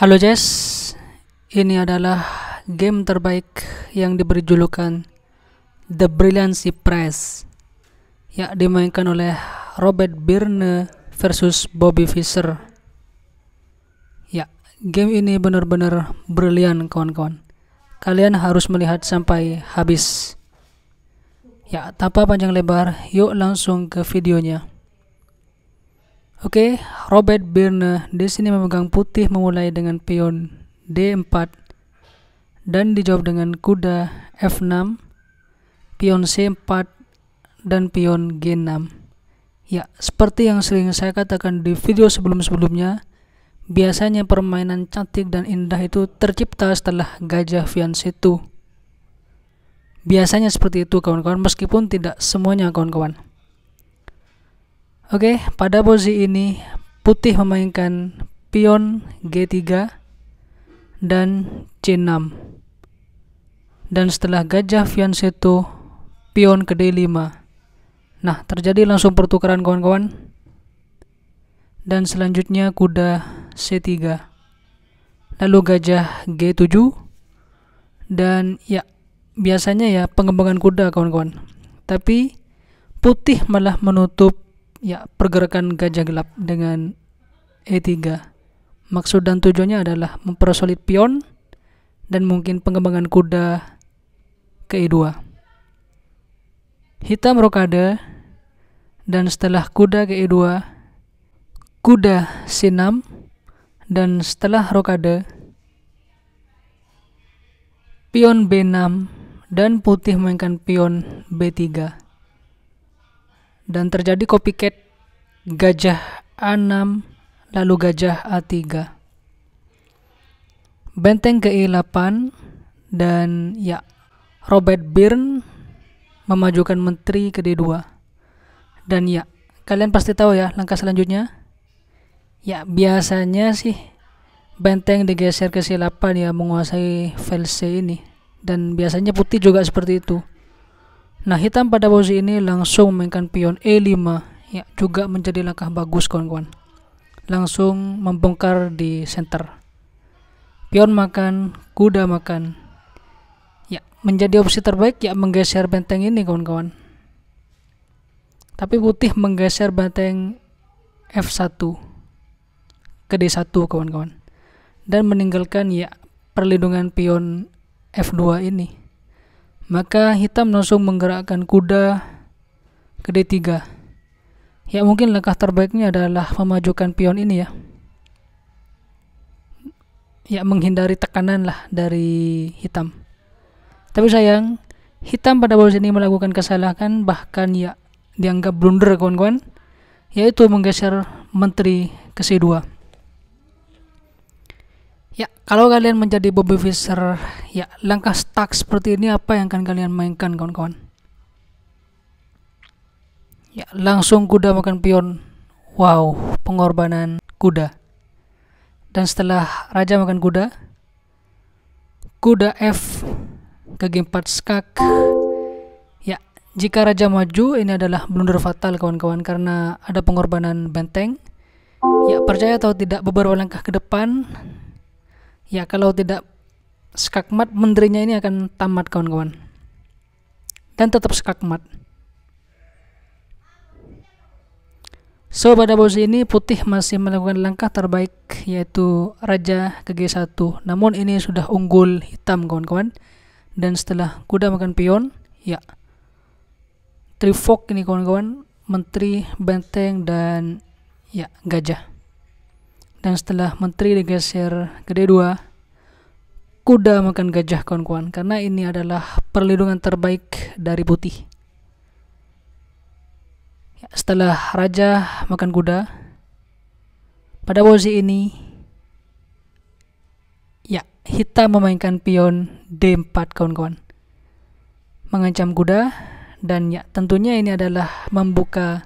Halo Jess, ini adalah game terbaik yang diberi julukan The Brilliancy Surprise, yang dimainkan oleh Robert Birne versus Bobby Fischer. Ya, game ini benar-benar brilian kawan-kawan. Kalian harus melihat sampai habis. Ya, tanpa panjang lebar, yuk langsung ke videonya. Oke, okay, Robert Birne di sini memegang putih memulai dengan pion D4 dan dijawab dengan kuda F6, pion C4 dan pion G6. Ya, seperti yang sering saya katakan di video sebelum-sebelumnya, biasanya permainan cantik dan indah itu tercipta setelah gajah fianchetto. Biasanya seperti itu kawan-kawan meskipun tidak semuanya kawan-kawan. Oke, pada posisi ini putih memainkan pion G3 dan C6. Dan setelah gajah fianchetto, pion ke D5. Nah, terjadi langsung pertukaran kawan-kawan. Dan selanjutnya kuda C3. Lalu gajah G7 dan ya biasanya ya pengembangan kuda kawan-kawan. Tapi putih malah menutup ya pergerakan gajah gelap dengan E3. Maksud dan tujuannya adalah mempersolid pion dan mungkin pengembangan kuda ke E2. Hitam rokade dan setelah kuda ke E2 kuda C6 dan setelah rokade pion B6 dan putih memainkan pion B3 dan terjadi copycat gajah A6 lalu gajah A3 benteng ke-8 e dan ya Robert Byrne memajukan menteri ke D2 dan ya kalian pasti tahu ya langkah selanjutnya ya biasanya sih benteng digeser ke C8 ya menguasai file C ini dan biasanya putih juga seperti itu Nah, hitam pada posisi ini langsung memainkan pion E5 ya, juga menjadi langkah bagus kawan-kawan. Langsung membongkar di center. Pion makan, kuda makan. Ya, menjadi opsi terbaik ya menggeser benteng ini kawan-kawan. Tapi putih menggeser benteng F1 ke D1 kawan-kawan. Dan meninggalkan ya perlindungan pion F2 ini. Maka hitam langsung menggerakkan kuda ke D3. Ya mungkin langkah terbaiknya adalah memajukan pion ini ya. Ya menghindari tekanan lah dari hitam. Tapi sayang, hitam pada bola ini melakukan kesalahan bahkan ya dianggap blunder kawan-kawan yaitu menggeser menteri ke C2. Ya, kalau kalian menjadi Bobby Fischer, ya langkah stuck seperti ini apa yang akan kalian mainkan kawan-kawan? Ya, langsung kuda makan pion. Wow, pengorbanan kuda. Dan setelah raja makan kuda, kuda F ke game 4 skak. Ya, jika raja maju ini adalah blunder fatal kawan-kawan karena ada pengorbanan benteng. Ya, percaya atau tidak beberapa langkah ke depan ya kalau tidak skakmat menterinya ini akan tamat kawan-kawan dan tetap skakmat so pada posisi ini putih masih melakukan langkah terbaik yaitu raja ke g1 namun ini sudah unggul hitam kawan-kawan dan setelah kuda makan pion ya trifok ini kawan-kawan menteri benteng dan ya gajah dan setelah menteri digeser ke d2 kuda makan gajah kawan-kawan karena ini adalah perlindungan terbaik dari putih ya, setelah raja makan kuda pada posisi ini ya hitam memainkan pion D4 kawan-kawan mengancam kuda dan ya tentunya ini adalah membuka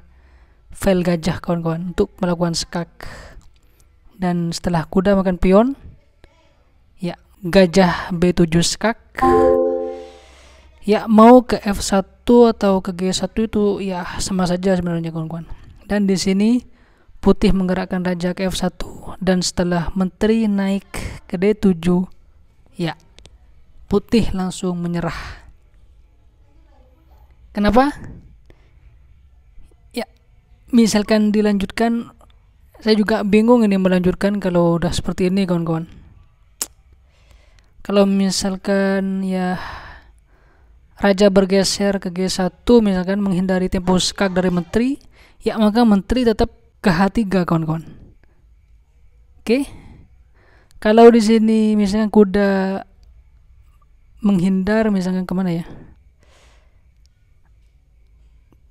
file gajah kawan-kawan untuk melakukan skak dan setelah kuda makan pion ya gajah B7 skak ya mau ke F1 atau ke G1 itu ya sama saja sebenarnya kawan-kawan dan di sini putih menggerakkan raja ke F1 dan setelah menteri naik ke D7 ya putih langsung menyerah kenapa ya misalkan dilanjutkan saya juga bingung ini melanjutkan kalau udah seperti ini kawan-kawan kalau misalkan ya raja bergeser ke G1 misalkan menghindari tempo skak dari menteri ya maka menteri tetap ke H3 kawan-kawan oke okay? kalau di sini misalkan kuda menghindar misalkan kemana ya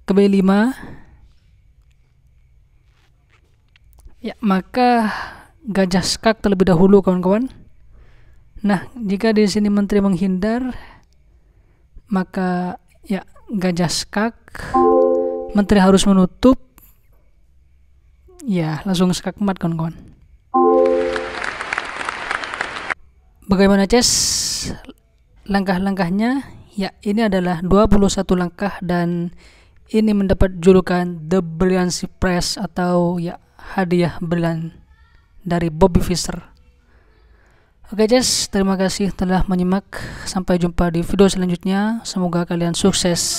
ke B5 ya maka gajah skak terlebih dahulu kawan-kawan Nah, jika di sini menteri menghindar, maka ya gajah skak, menteri harus menutup, ya langsung skak mat kawan-kawan. Bagaimana Ces? Langkah-langkahnya, ya ini adalah 21 langkah dan ini mendapat julukan The Brilliant Press atau ya hadiah brilian dari Bobby Fischer. Oke okay guys, terima kasih telah menyimak. Sampai jumpa di video selanjutnya. Semoga kalian sukses.